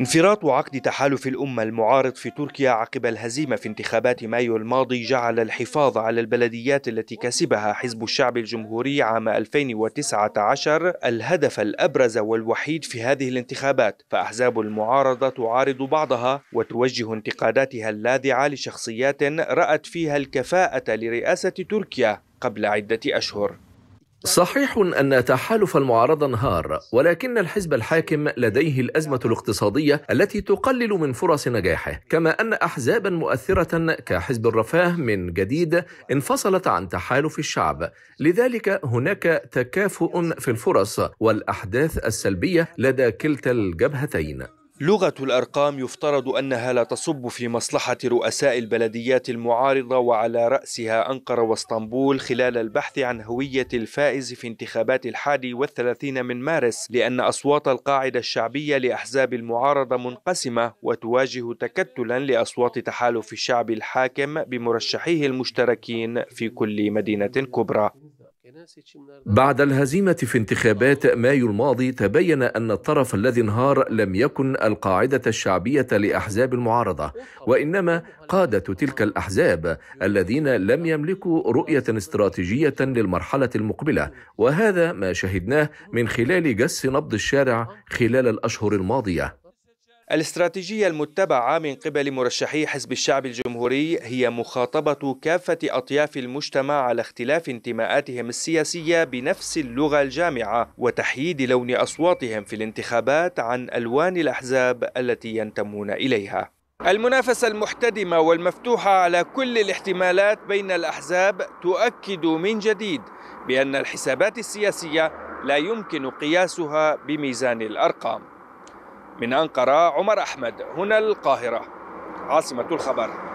انفراط عقد تحالف الأمة المعارض في تركيا عقب الهزيمة في انتخابات مايو الماضي جعل الحفاظ على البلديات التي كسبها حزب الشعب الجمهوري عام 2019 الهدف الأبرز والوحيد في هذه الانتخابات فأحزاب المعارضة تعارض بعضها وتوجه انتقاداتها اللاذعة لشخصيات رأت فيها الكفاءة لرئاسة تركيا قبل عدة أشهر صحيح أن تحالف المعارضة انهار، ولكن الحزب الحاكم لديه الأزمة الاقتصادية التي تقلل من فرص نجاحه، كما أن أحزابا مؤثرة كحزب الرفاه من جديد انفصلت عن تحالف الشعب، لذلك هناك تكافؤ في الفرص والأحداث السلبية لدى كلتا الجبهتين. لغة الأرقام يفترض أنها لا تصب في مصلحة رؤساء البلديات المعارضة وعلى رأسها أنقرة واسطنبول خلال البحث عن هوية الفائز في انتخابات الحادي والثلاثين من مارس لأن أصوات القاعدة الشعبية لأحزاب المعارضة منقسمة وتواجه تكتلا لأصوات تحالف الشعب الحاكم بمرشحيه المشتركين في كل مدينة كبرى بعد الهزيمة في انتخابات مايو الماضي تبين أن الطرف الذي انهار لم يكن القاعدة الشعبية لأحزاب المعارضة وإنما قادة تلك الأحزاب الذين لم يملكوا رؤية استراتيجية للمرحلة المقبلة وهذا ما شهدناه من خلال جس نبض الشارع خلال الأشهر الماضية الاستراتيجية المتبعة من قبل مرشحي حزب الشعب الجمهوري هي مخاطبة كافة أطياف المجتمع على اختلاف انتماءاتهم السياسية بنفس اللغة الجامعة وتحييد لون أصواتهم في الانتخابات عن ألوان الأحزاب التي ينتمون إليها. المنافسة المحتدمة والمفتوحة على كل الاحتمالات بين الأحزاب تؤكد من جديد بأن الحسابات السياسية لا يمكن قياسها بميزان الأرقام. من أنقرة عمر أحمد هنا القاهرة عاصمة الخبر